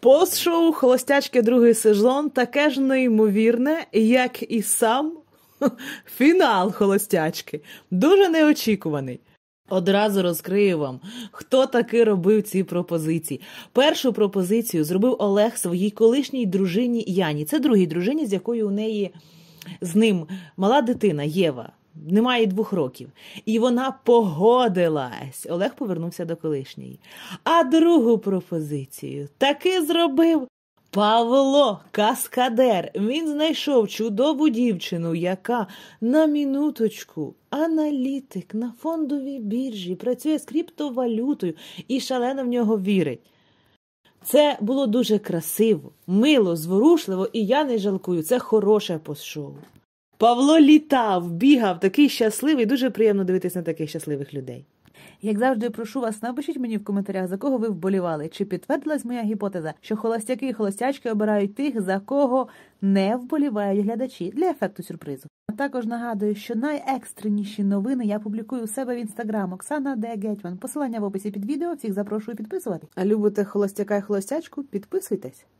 Постшоу холостячки другий сезон таке ж неймовірне, як і сам фінал холостячки. Дуже неочікуваний. Одразу розкрию вам, хто таки робив ці пропозиції. Першу пропозицію зробив Олег своїй колишній дружині Яні. Це другій дружині, з якою у неї з ним мала дитина Єва немає двох років. І вона погодилась. Олег повернувся до колишньої. А другу пропозицію таки зробив. Павло Каскадер, він знайшов чудову дівчину, яка на мінуточку аналітик на фондовій біржі працює з криптовалютою і шалено в нього вірить. Це було дуже красиво, мило, зворушливо, і я не жалкую. Це хороше пошоу. Павло літав, бігав, такий щасливий, дуже приємно дивитись на таких щасливих людей. Як завжди, прошу вас, напишіть мені в коментарях, за кого ви вболівали, чи підтвердилась моя гіпотеза, що холостяки і холостячки обирають тих, за кого не вболівають глядачі для ефекту сюрпризу. А також нагадую, що найекстреніші новини я публікую у себе в інстаграм Оксана Де Гетьман. Посилання в описі під відео всіх запрошую підписувати. А любите холостяка і холостячку? Підписуйтесь.